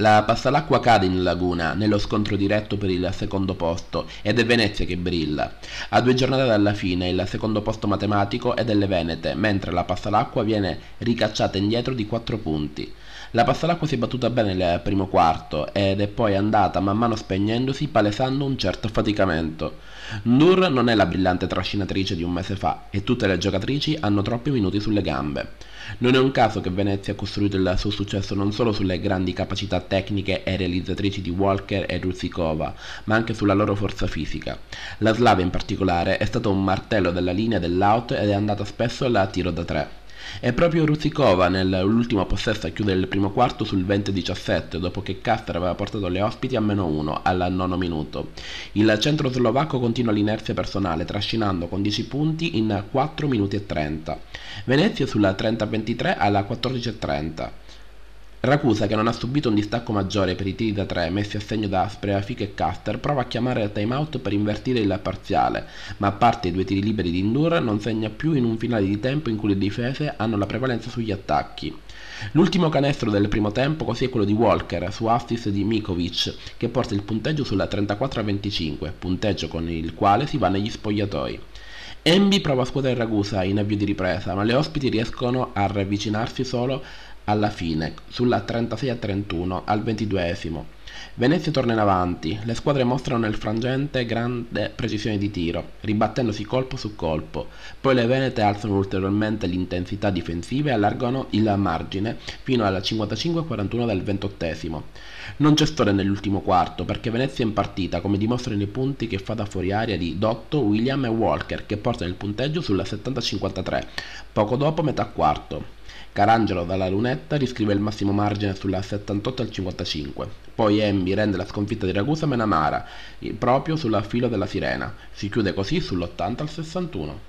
La Passalacqua cade in laguna nello scontro diretto per il secondo posto ed è Venezia che brilla. A due giornate dalla fine il secondo posto matematico è delle Venete, mentre la Passalacqua viene ricacciata indietro di 4 punti. La Passalacqua si è battuta bene nel primo quarto ed è poi andata man mano spegnendosi palesando un certo affaticamento. Nur non è la brillante trascinatrice di un mese fa e tutte le giocatrici hanno troppi minuti sulle gambe. Non è un caso che Venezia ha costruito il suo successo non solo sulle grandi capacità tecniche e realizzatrici di Walker e Ruzzicova, ma anche sulla loro forza fisica. La Slava in particolare è stata un martello della linea dell'out ed è andata spesso al tiro da tre. È proprio Ruzikova nell'ultimo possesso a chiudere il primo quarto sul 20-17, dopo che Kasper aveva portato le ospiti a meno 1 al nono minuto. Il centro slovacco continua l'inerzia personale, trascinando con 10 punti in 4 minuti e 30. Venezia sulla 30-23 alla 14-30. Ragusa, che non ha subito un distacco maggiore per i tiri da tre messi a segno da Asprea, Fico e Caster, prova a chiamare il time out per invertire il parziale, ma a parte i due tiri liberi di Indur non segna più in un finale di tempo in cui le difese hanno la prevalenza sugli attacchi. L'ultimo canestro del primo tempo così è quello di Walker su assist di Mikovic che porta il punteggio sulla 34-25, punteggio con il quale si va negli spogliatoi. Envy prova scuola in Ragusa in avvio di ripresa, ma le ospiti riescono a ravvicinarsi solo alla fine, sulla 36 a 31, al 22esimo. Venezia torna in avanti, le squadre mostrano nel frangente grande precisione di tiro, ribattendosi colpo su colpo, poi le venete alzano ulteriormente l'intensità difensiva e allargano il margine fino alla 55-41 del ventottesimo. Non c'è storia nell'ultimo quarto perché Venezia è in partita come dimostrano i punti che fa da fuori aria di Dotto, William e Walker che portano il punteggio sulla 70-53, poco dopo metà quarto. Carangelo dalla lunetta riscrive il massimo margine sulla 78 al 55. Poi Embi rende la sconfitta di Ragusa Menamara proprio sulla filo della sirena. Si chiude così sull'80 al 61.